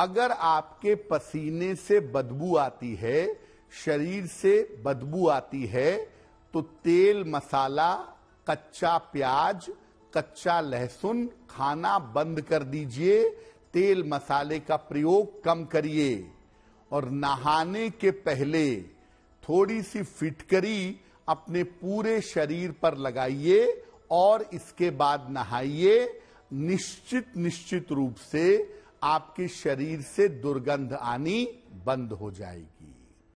अगर आपके पसीने से बदबू आती है शरीर से बदबू आती है तो तेल मसाला कच्चा प्याज कच्चा लहसुन खाना बंद कर दीजिए तेल मसाले का प्रयोग कम करिए और नहाने के पहले थोड़ी सी फिटकरी अपने पूरे शरीर पर लगाइए और इसके बाद नहाइए निश्चित निश्चित रूप से आपके शरीर से दुर्गंध आनी बंद हो जाएगी